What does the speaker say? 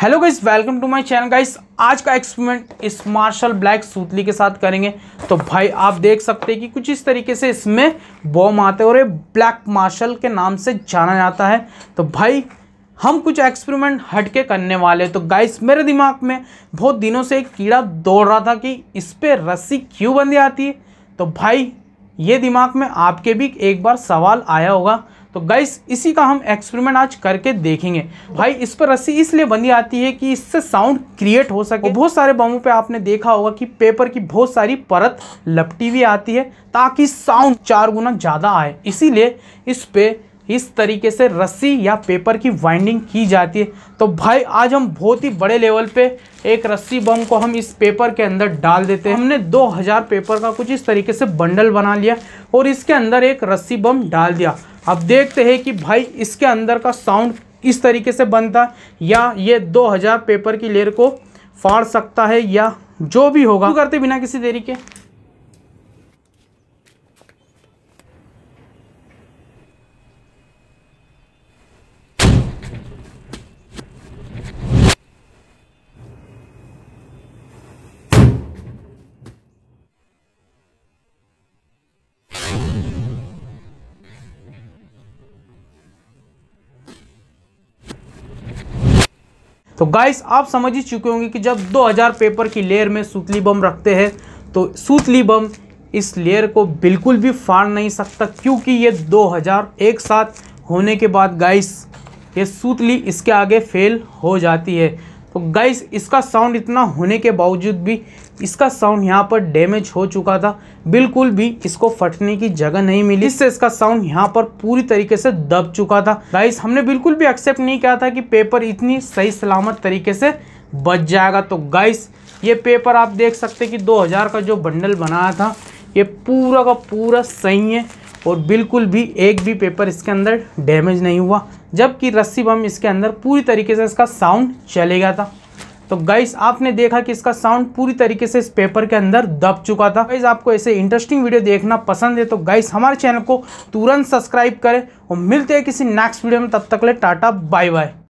hello guys welcome to my channel guys आज का experiment इस मार्शल ब्लैक सूतली के साथ करेंगे तो भाई आप देख सकते हैं कि कुछ इस तरीके से इसमें बॉम आते हैं और ये ब्लैक मार्शल के नाम से जाना जाता है तो भाई हम कुछ एक्सपेरिमेंट हट के करने वाले तो गाइस मेरे दिमाग में बहुत दिनों से एक कीड़ा दौड़ रहा था कि इस पर रस्सी क्यों बंधी आती है तो भाई ये दिमाग में आपके भी एक बार सवाल आया होगा तो गाइस इसी का हम एक्सपेरिमेंट आज करके देखेंगे भाई इस पर रस्सी इसलिए बंधी आती है कि इससे साउंड क्रिएट हो सके बहुत सारे बमों पे आपने देखा होगा कि पेपर की बहुत सारी परत लपटी हुई आती है ताकि साउंड चार गुना ज़्यादा आए इसीलिए इस पे इस तरीके से रस्सी या पेपर की वाइंडिंग की जाती है तो भाई आज हम बहुत ही बड़े लेवल पे एक रस्सी बम को हम इस पेपर के अंदर डाल देते हैं हमने 2000 पेपर का कुछ इस तरीके से बंडल बना लिया और इसके अंदर एक रस्सी बम डाल दिया अब देखते हैं कि भाई इसके अंदर का साउंड किस तरीके से बनता या ये 2000 पेपर की लेयर को फाड़ सकता है या जो भी होगा करते बिना किसी तरीके तो गाइस आप समझ ही चुके होंगे कि जब 2000 पेपर की लेयर में सूतली बम रखते हैं तो सूतली बम इस लेयर को बिल्कुल भी फाड़ नहीं सकता क्योंकि ये 2000 एक साथ होने के बाद गाइस ये सूतली इसके आगे फेल हो जाती है तो गाइस इसका साउंड इतना होने के बावजूद भी इसका साउंड यहाँ पर डैमेज हो चुका था बिल्कुल भी इसको फटने की जगह नहीं मिली इससे इसका साउंड यहाँ पर पूरी तरीके से दब चुका था गाइस हमने बिल्कुल भी एक्सेप्ट नहीं किया था कि पेपर इतनी सही सलामत तरीके से बच जाएगा तो गाइस ये पेपर आप देख सकते कि दो का जो बंडल बनाया था ये पूरा का पूरा सही है और बिल्कुल भी एक भी पेपर इसके अंदर डैमेज नहीं हुआ जबकि रस्सी बम इसके अंदर पूरी तरीके से इसका साउंड चले गया था तो गाइस आपने देखा कि इसका साउंड पूरी तरीके से इस पेपर के अंदर दब चुका था गाइस आपको ऐसे इंटरेस्टिंग वीडियो देखना पसंद है तो गाइस हमारे चैनल को तुरंत सब्सक्राइब करें और मिलते हैं किसी नेक्स्ट वीडियो में तब तक ले टाटा बाय बाय